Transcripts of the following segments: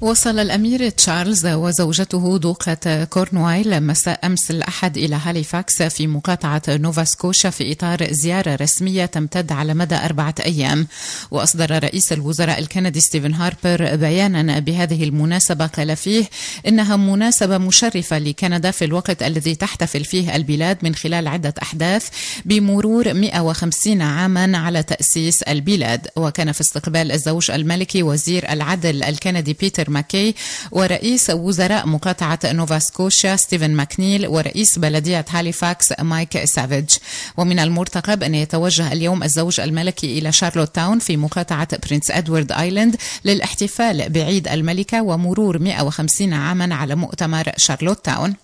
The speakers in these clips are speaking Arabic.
وصل الأمير تشارلز وزوجته دوقة كورنوايل مساء أمس الأحد إلى هاليفاكس في مقاطعة نوفا سكوشا في إطار زيارة رسمية تمتد على مدى أربعة أيام وأصدر رئيس الوزراء الكندي ستيفن هاربر بيانا بهذه المناسبة قال فيه إنها مناسبة مشرفة لكندا في الوقت الذي تحتفل فيه البلاد من خلال عدة أحداث بمرور 150 عاما على تأسيس البلاد وكان في استقبال الزوج الملكي وزير العدل الكندي بيتر بيتر ماكي ورئيس وزراء مقاطعة نوفا سكوشيا ستيفن ماكنيل ورئيس بلدية هاليفاكس مايك سافيج ومن المرتقب أن يتوجه اليوم الزوج الملكي إلى شارلوت تاون في مقاطعة برنس أدوارد آيلاند للاحتفال بعيد الملكة ومرور 150 عاما على مؤتمر شارلوت تاون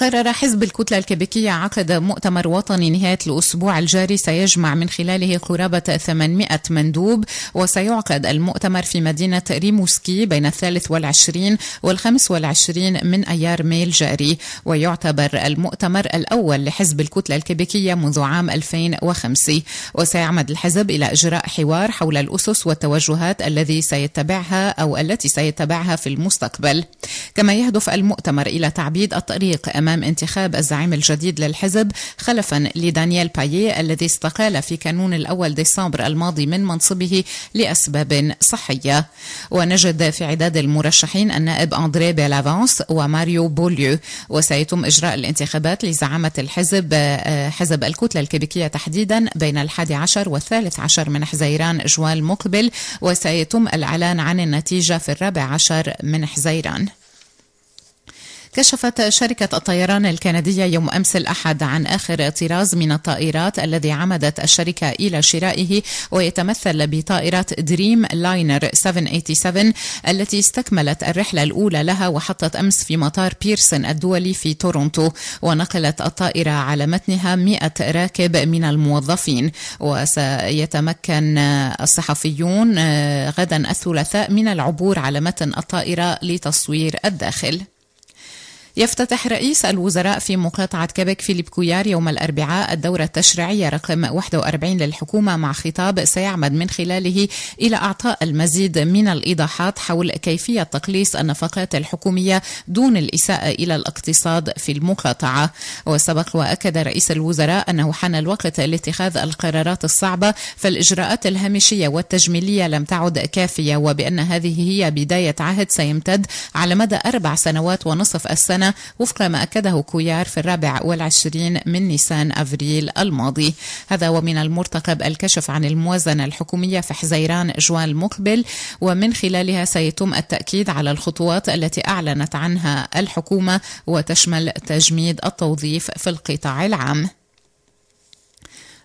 قرر حزب الكتلة الكبكية عقد مؤتمر وطني نهاية الأسبوع الجاري سيجمع من خلاله قرابة 800 مندوب وسيعقد المؤتمر في مدينة ريموسكي بين الثالث والعشرين والخامس والعشرين من أيار ميل الجاري ويعتبر المؤتمر الأول لحزب الكتلة الكبكية منذ عام 2005 وسيعمد الحزب إلى إجراء حوار حول الأسس والتوجهات الذي سيتبعها أو التي سيتبعها في المستقبل كما يهدف المؤتمر إلى تعبيد الطريق أمام أمام انتخاب الزعيم الجديد للحزب خلفا لدانيال باييه الذي استقال في كانون الأول ديسمبر الماضي من منصبه لأسباب صحية ونجد في عداد المرشحين النائب أندري بيلافانس وماريو بوليو وسيتم إجراء الانتخابات لزعامة الحزب آه، حزب الكتلة الكيبيكية تحديدا بين الحادي عشر والثالث عشر من حزيران جوال مقبل وسيتم الإعلان عن النتيجة في الرابع عشر من حزيران كشفت شركة الطيران الكندية يوم أمس الأحد عن آخر طراز من الطائرات الذي عمدت الشركة إلى شرائه ويتمثل بطائرة دريم لاينر 787 التي استكملت الرحلة الأولى لها وحطت أمس في مطار بيرسون الدولي في تورونتو ونقلت الطائرة على متنها 100 راكب من الموظفين وسيتمكن الصحفيون آه، غدا الثلاثاء من العبور على متن الطائرة لتصوير الداخل يفتتح رئيس الوزراء في مقاطعة كبك فيليب كويار يوم الأربعاء الدورة التشريعية رقم 41 للحكومة مع خطاب سيعمد من خلاله إلى أعطاء المزيد من الإيضاحات حول كيفية تقليص النفقات الحكومية دون الإساءة إلى الاقتصاد في المقاطعة وسبق وأكد رئيس الوزراء أنه حان الوقت لاتخاذ القرارات الصعبة فالإجراءات الهامشية والتجميلية لم تعد كافية وبأن هذه هي بداية عهد سيمتد على مدى أربع سنوات ونصف السنة وفق ما أكده كويار في الرابع والعشرين من نيسان أفريل الماضي هذا ومن المرتقب الكشف عن الموازنة الحكومية في حزيران جوان المقبل ومن خلالها سيتم التأكيد على الخطوات التي أعلنت عنها الحكومة وتشمل تجميد التوظيف في القطاع العام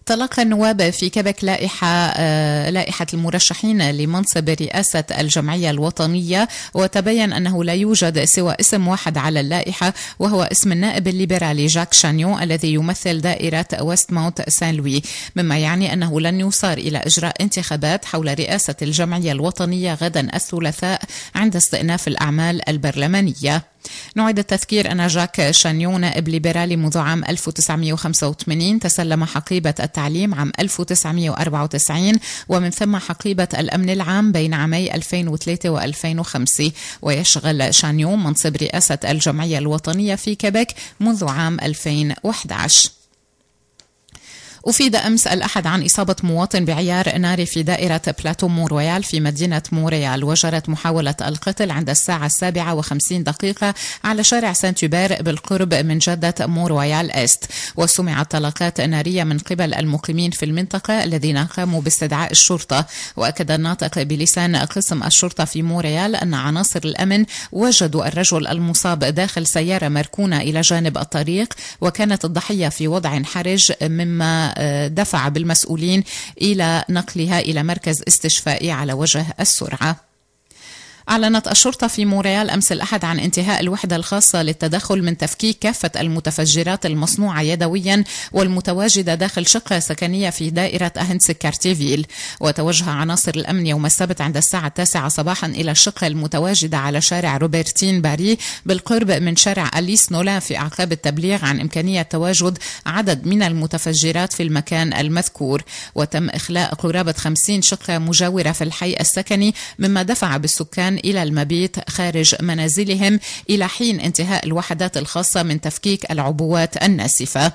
تلقى النواب في كبك لائحة آه، لائحة المرشحين لمنصب رئاسة الجمعية الوطنية وتبين أنه لا يوجد سوى اسم واحد على اللائحة وهو اسم النائب الليبرالي جاك شانيو الذي يمثل دائرة ويست ماونت سان لوي مما يعني أنه لن يصار إلى إجراء انتخابات حول رئاسة الجمعية الوطنية غدا الثلاثاء عند استئناف الأعمال البرلمانية نعيد التذكير أن جاك شانيون نائب ليبرالي منذ عام 1985 تسلم حقيبة التعليم عام 1994 ومن ثم حقيبة الأمن العام بين عامي 2003 و2005 ويشغل شانيون منصب رئاسة الجمعية الوطنية في كيبك منذ عام 2011 أفيد أمس الأحد عن إصابة مواطن بعيار ناري في دائرة بلاتو مورويال في مدينة موريال وجرت محاولة القتل عند الساعة السابعة وخمسين دقيقة على شارع سانتوبير بالقرب من جدة مورويال إست وسمعت طلقات نارية من قبل المقيمين في المنطقة الذين قاموا باستدعاء الشرطة وأكد الناطق بلسان قسم الشرطة في موريال أن عناصر الأمن وجدوا الرجل المصاب داخل سيارة مركونة إلى جانب الطريق وكانت الضحية في وضع حرج مما دفع بالمسؤولين إلى نقلها إلى مركز استشفائي على وجه السرعة أعلنت الشرطة في موريال أمس الأحد عن انتهاء الوحدة الخاصة للتدخل من تفكيك كافة المتفجرات المصنوعة يدويا والمتواجدة داخل شقة سكنية في دائرة أهنس كارتيفيل وتوجه عناصر الأمن يوم السبت عند الساعة التاسعة صباحا إلى الشقة المتواجدة على شارع روبرتين باري بالقرب من شارع أليس نولا في أعقاب التبليغ عن إمكانية تواجد عدد من المتفجرات في المكان المذكور وتم إخلاء قرابة 50 شقة مجاورة في الحي السكني مما دفع بالسكان إلى المبيت خارج منازلهم إلى حين انتهاء الوحدات الخاصة من تفكيك العبوات الناسفة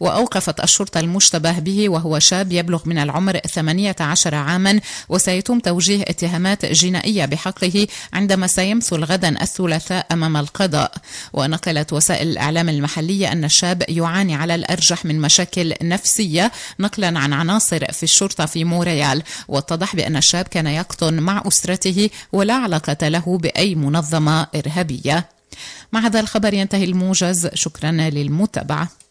وأوقفت الشرطة المشتبه به وهو شاب يبلغ من العمر 18 عاما وسيتم توجيه اتهامات جنائية بحقه عندما سيمثل غدا الثلاثاء أمام القضاء ونقلت وسائل الإعلام المحلية أن الشاب يعاني على الأرجح من مشاكل نفسية نقلا عن عناصر في الشرطة في موريال واتضح بأن الشاب كان يقطن مع أسرته ولا علاقة له بأي منظمة إرهابية مع هذا الخبر ينتهي الموجز شكرا للمتابعه